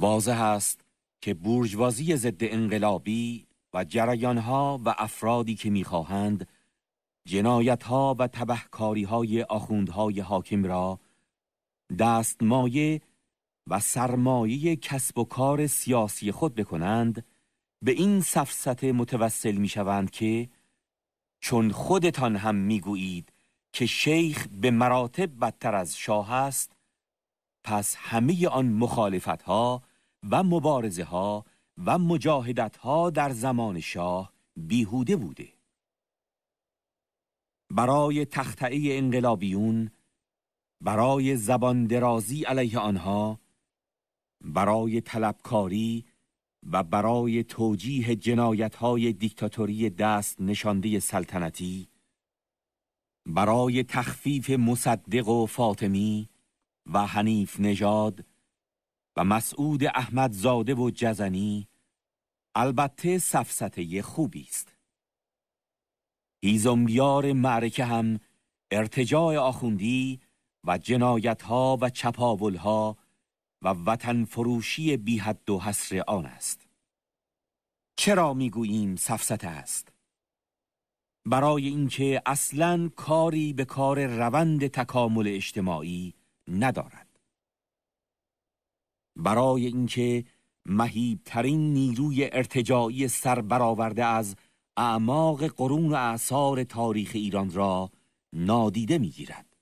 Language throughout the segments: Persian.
واضح است که بورژوازی ضد انقلابی و جریانها و افرادی که میخواهند جنایتها و تبهکاریهای آخوندهای حاکم را دستمایه و سرمایه کسب و کار سیاسی خود بکنند به این سفسته متوسل شوند که چون خودتان هم میگویید که شیخ به مراتب بدتر از شاه است پس همه آن مخالفتها و مبارزه ها و مجاهدت ها در زمان شاه بیهوده بوده برای تختعه انقلابیون برای زبان درازی علیه آنها برای طلبکاری و برای توجیه جنایت های دیکتاتوری دست نشانده سلطنتی برای تخفیف مصدق و فاطمی و حنیف نژاد و مسعود احمد زاده و جزنی البته سفسته خوبی است. هیزمیار معرکه هم ارتجاع آخوندی و جنایتها و چپاولها و وطن فروشی بی حد و حسر آن است. چرا میگوییم سفسته است؟ برای اینکه اصلا کاری به کار روند تکامل اجتماعی ندارد. برای اینکه ترین نیروی ارتجاعی سر برآورده از اعماق قرون و اعثار تاریخ ایران را نادیده میگیرد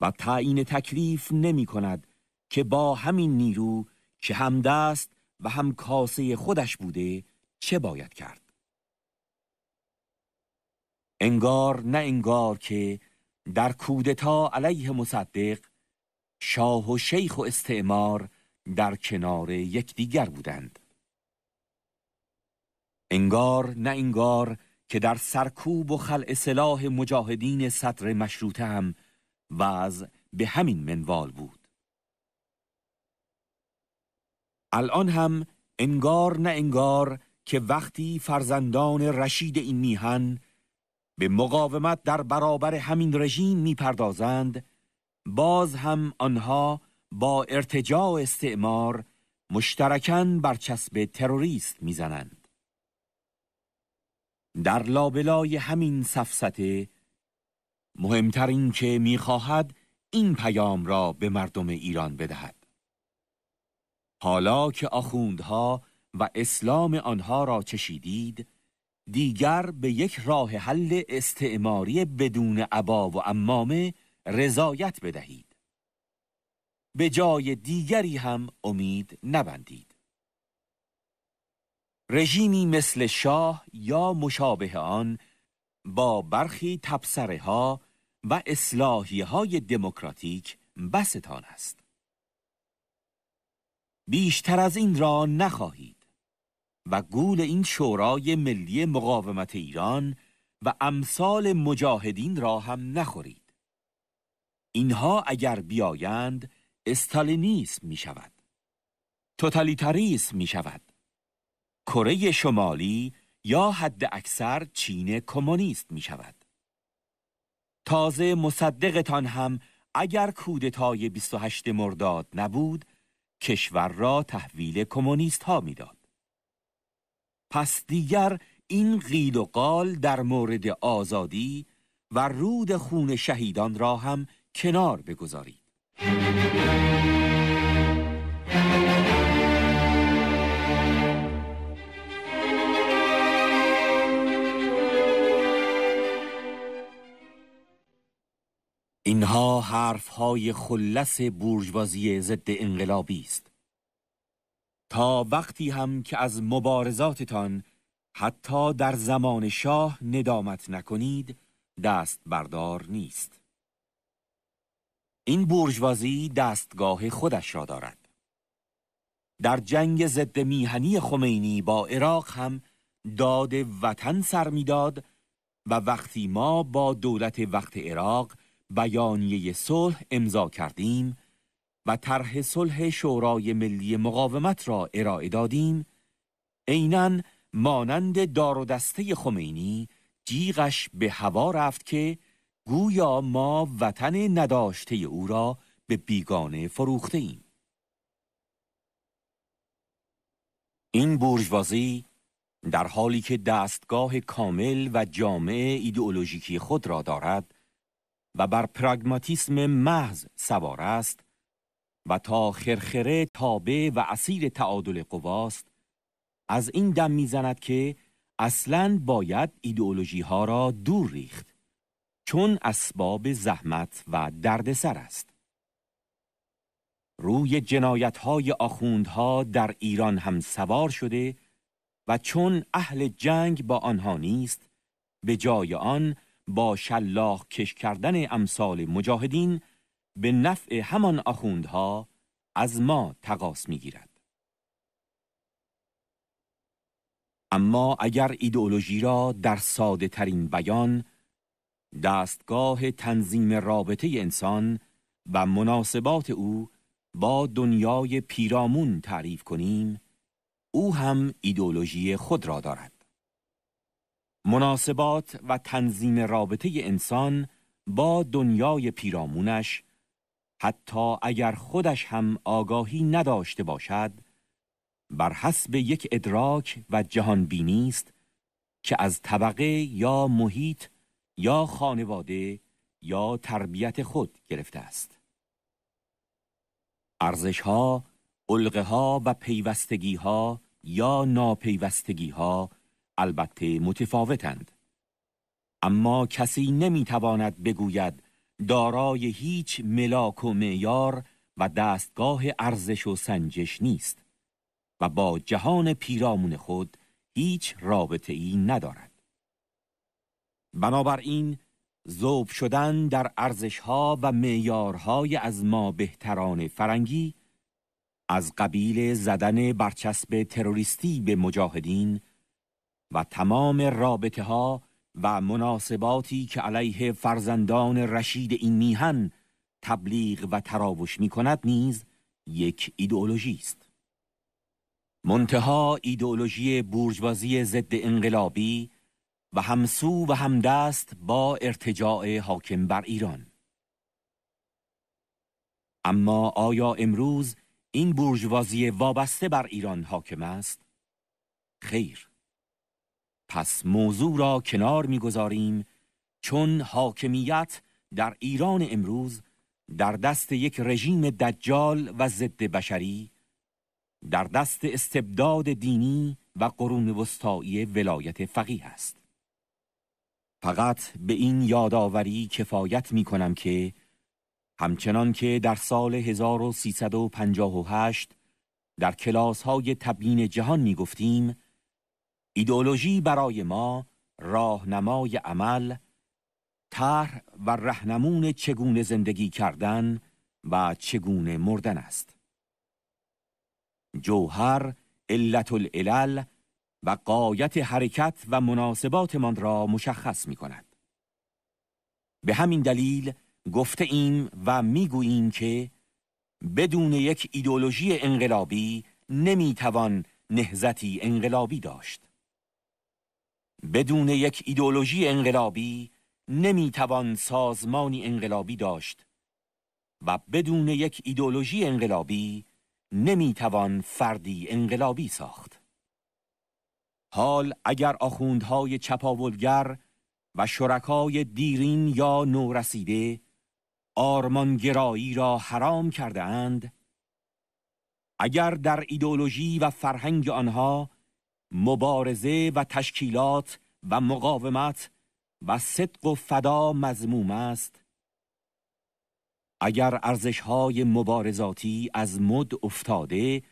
و تعیین تکلیف نمی کند که با همین نیرو که هم دست و هم کاسه خودش بوده چه باید کرد انگار نه انگار که در کودتا علیه مصدق شاه و شیخ و استعمار در کنار یکدیگر بودند انگار نه انگار که در سرکوب و خلع سلاح مجاهدین صدر مشروطه هم وضع به همین منوال بود الان هم انگار نه انگار که وقتی فرزندان رشید این میهن به مقاومت در برابر همین رژیم میپردازند باز هم آنها با ارتجاع استعمار بر برچسب تروریست میزنند در لابلای همین سفسته مهمتر این که میخواهد این پیام را به مردم ایران بدهد حالا که آخوندها و اسلام آنها را چشیدید دیگر به یک راه حل استعماری بدون عبا و امامه رضایت بدهید به جای دیگری هم امید نبندید رژیمی مثل شاه یا مشابه آن با برخی تبسره ها و اصلاحی های دموکراتیک بستان است بیشتر از این را نخواهید و گول این شورای ملی مقاومت ایران و امثال مجاهدین را هم نخورید اینها اگر بیایند استالینیسم می شود توتالیتاریسم می شود کره شمالی یا حد اکثر چین کمونیست می شود تازه مصدقتان هم اگر کودتای 28 مرداد نبود کشور را تحویل کمونیست ها میداد پس دیگر این قیل و قال در مورد آزادی و رود خون شهیدان را هم کنار بگذارید اینها حرف های خلص برجوازی ضد انقلابی است تا وقتی هم که از مبارزاتتان حتی در زمان شاه ندامت نکنید دست بردار نیست این برجوازی دستگاه خودش را دارد در جنگ ضد میهنی خمینی با عراق هم داد وطن سر میداد و وقتی ما با دولت وقت عراق بیانیه صلح امضا کردیم و طرح صلح شورای ملی مقاومت را ارائه دادیم عینا مانند دار و دسته خمینی جیغش به هوا رفت که گویا ما وطن نداشته او را به بیگانه فروخته ایم. این بورژوازی در حالی که دستگاه کامل و جامع ایدئولوژیکی خود را دارد و بر پراگماتیسم محض سوار است و تا خرخره تابع و اسیر تعادل قواست از این دم میزند که اصلا باید ایدئولوژی ها را دور ریخت چون اسباب زحمت و دردسر است روی های آخوندها در ایران هم سوار شده و چون اهل جنگ با آنها نیست به جای آن با شلاق کش کردن امثال مجاهدین به نفع همان آخوندها از ما تقاس میگیرد اما اگر ایدئولوژی را در ساده ترین بیان دستگاه تنظیم رابطه انسان و مناسبات او با دنیای پیرامون تعریف کنیم او هم ایدولوژی خود را دارد مناسبات و تنظیم رابطه انسان با دنیای پیرامونش حتی اگر خودش هم آگاهی نداشته باشد بر حسب یک ادراک و جهانبینی است که از طبقه یا محیط یا خانواده یا تربیت خود گرفته است ارزش ها علقه ها و پیوستگی ها یا ناپیوستگی ها البته متفاوتند اما کسی نمیتواند بگوید دارای هیچ ملاک و معیار و دستگاه ارزش و سنجش نیست و با جهان پیرامون خود هیچ رابطه ای ندارد بنابراین زوب شدن در ارزشها و معیارهای از ما بهتران فرنگی از قبیل زدن برچسب تروریستی به مجاهدین و تمام رابطه ها و مناسباتی که علیه فرزندان رشید این میهن تبلیغ و تراوش می کند نیز یک ایدئولوژی است منتها ایدئولوژی بورژوازی ضد انقلابی و همسو و همدست با ارتجاع حاکم بر ایران اما آیا امروز این برجوازی وابسته بر ایران حاکم است؟ خیر پس موضوع را کنار میگذاریم چون حاکمیت در ایران امروز در دست یک رژیم دجال و ضد بشری در دست استبداد دینی و قرون وسطایی ولایت فقیه است فقط به این یادآوری کفایت می کنم که همچنان که در سال 1358 در کلاس های تبیین جهان می گفتیم ایدولوژی برای ما راهنمای عمل طرح و رهنمون چگونه زندگی کردن و چگونه مردن است جوهر علت العلل و قایت حرکت و مناسباتمان را مشخص می کند. به همین دلیل گفته ایم و میگوییم که بدون یک ایدولوژی انقلابی توان نهزتی انقلابی داشت. بدون یک ایدولوژی انقلابی توان سازمانی انقلابی داشت و بدون یک ایدولوژی انقلابی توان فردی انقلابی ساخت. حال اگر آخوندهای چپاولگر و شرکای دیرین یا نورسیده آرمانگرایی را حرام کرده اند اگر در ایدولوژی و فرهنگ آنها مبارزه و تشکیلات و مقاومت و صدق و فدا مزموم است اگر ارزشهای مبارزاتی از مد افتاده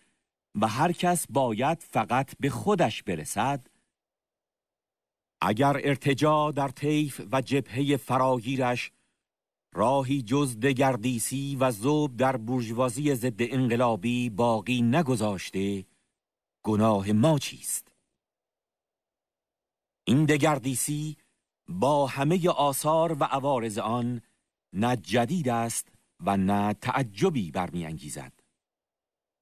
و هر کس باید فقط به خودش برسد اگر ارتجا در طیف و جبهه فراگیرش راهی جز دگردیسی و زوب در برجوازی ضد انقلابی باقی نگذاشته گناه ما چیست؟ این دگردیسی با همه آثار و عوارض آن نه جدید است و نه تعجبی برمیانگیزد.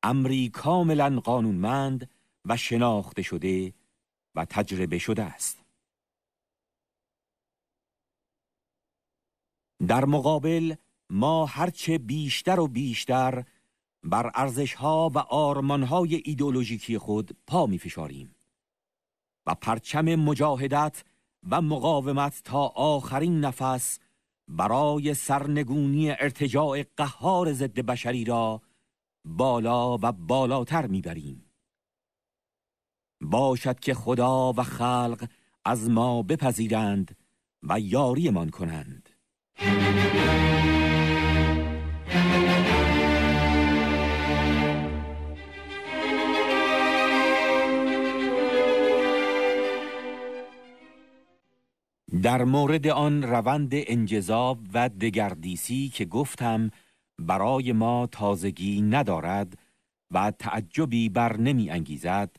امری کاملا قانونمند و شناخته شده و تجربه شده است در مقابل ما هرچه بیشتر و بیشتر بر ارزشها و آرمانهای ایدولوژیکی خود پا می فشاریم و پرچم مجاهدت و مقاومت تا آخرین نفس برای سرنگونی ارتجاع قهار ضد بشری را بالا و بالاتر میبریم باشد که خدا و خلق از ما بپذیرند و یاریمان کنند در مورد آن روند انجذاب و دگردیسی که گفتم برای ما تازگی ندارد و تعجبی بر نمی انگیزد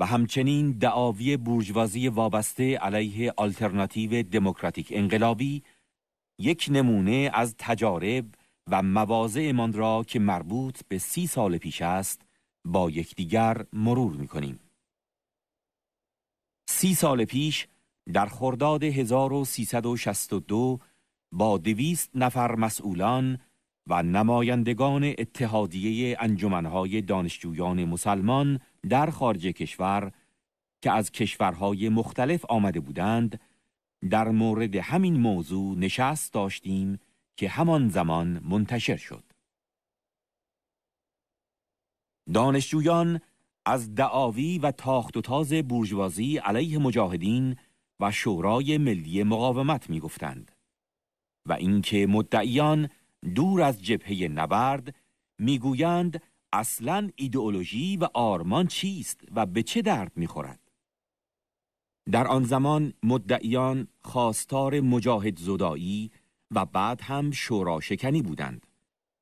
و همچنین دعاوی بورژوازی وابسته علیه آلترناتیو دموکراتیک انقلابی یک نمونه از تجارب و مواضعمان را که مربوط به سی سال پیش است با یکدیگر مرور می کنیم. سی سال پیش در خرداد 1362 با دویست نفر مسئولان و نمایندگان اتحادیه انجمنهای دانشجویان مسلمان در خارج کشور که از کشورهای مختلف آمده بودند در مورد همین موضوع نشست داشتیم که همان زمان منتشر شد دانشجویان از دعاوی و تاخت و تاز بورژوازی علیه مجاهدین و شورای ملی مقاومت میگفتند و اینکه مدعیان دور از جبهه نبرد میگویند اصلا ایدئولوژی و آرمان چیست و به چه درد میخورد در آن زمان مدعیان خواستار مجاهد زدایی و بعد هم شورا شکنی بودند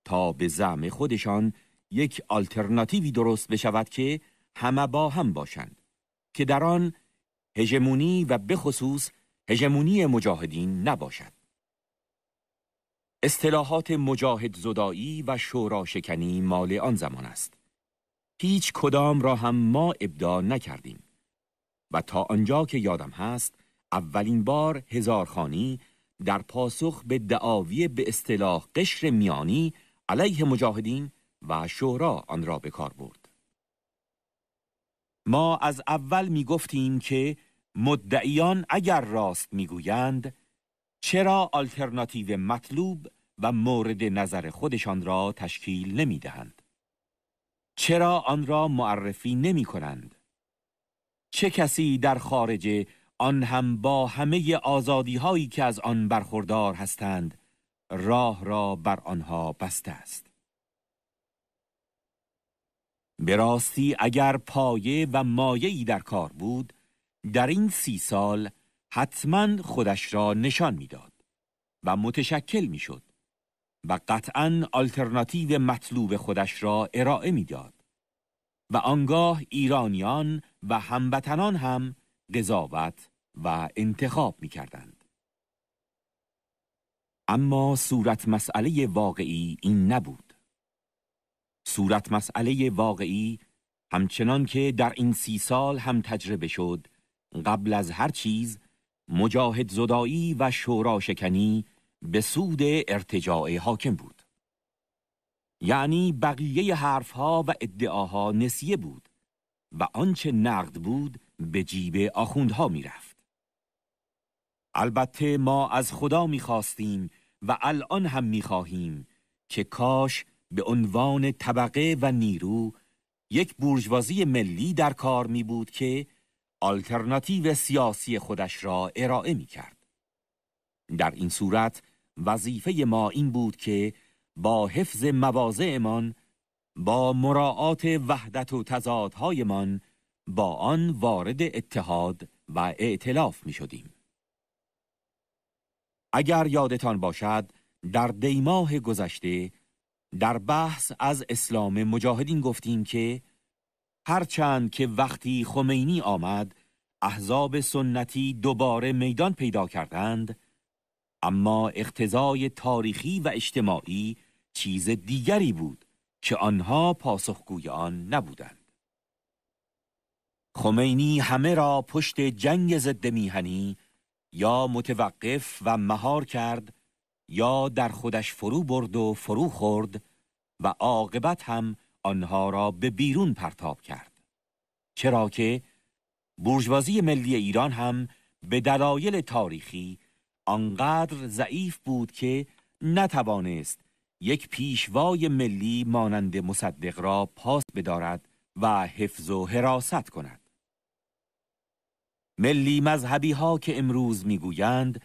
تا به زعم خودشان یک آلترناتیوی درست بشود که همه با هم باشند که در آن هژمونی و خصوص هژمونی مجاهدین نباشد اصطلاحات مجاهد زدایی و شورا شکنی مال آن زمان است. هیچ کدام را هم ما ابداع نکردیم. و تا آنجا که یادم هست، اولین بار هزارخانی در پاسخ به دعاوی به اصطلاح قشر میانی علیه مجاهدین و شورا آن را به کار برد. ما از اول می گفتیم که مدعیان اگر راست میگویند چرا آلترناتیو مطلوب و مورد نظر خودشان را تشکیل نمی دهند؟ چرا آن را معرفی نمی کنند؟ چه کسی در خارج آن هم با همه آزادی هایی که از آن برخوردار هستند راه را بر آنها بسته است؟ به راستی اگر پایه و مایه‌ای در کار بود در این سی سال حتما خودش را نشان میداد و متشکل میشد و قطعا آلترناتیو مطلوب خودش را ارائه میداد و آنگاه ایرانیان و هموطنان هم قضاوت و انتخاب میکردند اما صورت مسئله واقعی این نبود صورت مسئله واقعی همچنان که در این سی سال هم تجربه شد قبل از هر چیز مجاهد زدایی و شورا شکنی به سود ارتجاع حاکم بود یعنی بقیه حرفها و ادعاها نسیه بود و آنچه نقد بود به جیب آخوندها رفت البته ما از خدا خواستیم و الان هم خواهیم که کاش به عنوان طبقه و نیرو یک برجوازی ملی در کار می بود که آلترناتیو سیاسی خودش را ارائه می کرد. در این صورت وظیفه ما این بود که با حفظ مواضعمان با مراعات وحدت و تضادهایمان با آن وارد اتحاد و اعتلاف می شدیم. اگر یادتان باشد در دیماه گذشته در بحث از اسلام مجاهدین گفتیم که هرچند که وقتی خمینی آمد احزاب سنتی دوباره میدان پیدا کردند اما اقتضای تاریخی و اجتماعی چیز دیگری بود که آنها پاسخگوی آن نبودند خمینی همه را پشت جنگ ضد میهنی یا متوقف و مهار کرد یا در خودش فرو برد و فرو خورد و عاقبت هم آنها را به بیرون پرتاب کرد چرا که بورژوازی ملی ایران هم به دلایل تاریخی آنقدر ضعیف بود که نتوانست یک پیشوای ملی مانند مصدق را پاس بدارد و حفظ و حراست کند ملی مذهبی ها که امروز میگویند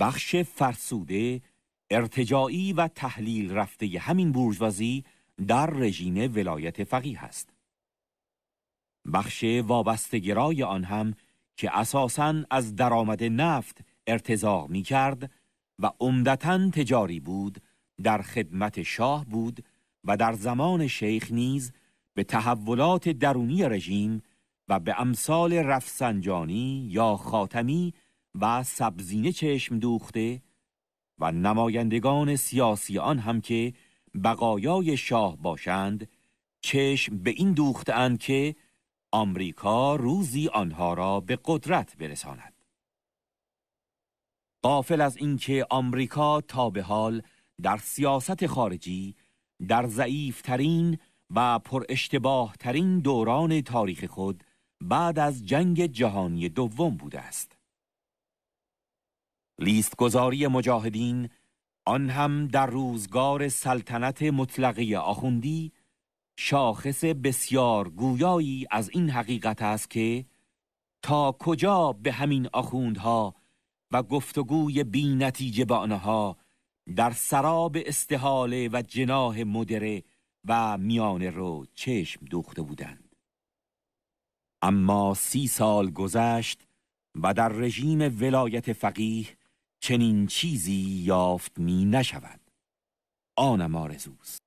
بخش فرسوده ارتجاعی و تحلیل رفته همین بورژوازی در رژین ولایت فقیه است بخش وابستگرای آن هم که اساساً از درآمد نفت ارتزاق می کرد و عمدتا تجاری بود در خدمت شاه بود و در زمان شیخ نیز به تحولات درونی رژیم و به امثال رفسنجانی یا خاتمی و سبزینه چشم دوخته و نمایندگان سیاسی آن هم که بقایای شاه باشند چشم به این دوختند که آمریکا روزی آنها را به قدرت برساند قافل از اینکه آمریکا تا به حال در سیاست خارجی در ضعیفترین و پر اشتباه ترین دوران تاریخ خود بعد از جنگ جهانی دوم بوده است لیستگذاری مجاهدین آن هم در روزگار سلطنت مطلقه آخوندی شاخص بسیار گویایی از این حقیقت است که تا کجا به همین آخوندها و گفتگوی بی نتیجه با آنها در سراب استحاله و جناه مدره و میانه رو چشم دوخته بودند اما سی سال گذشت و در رژیم ولایت فقیه چنین چیزی یافت می نشود آنم آرزوست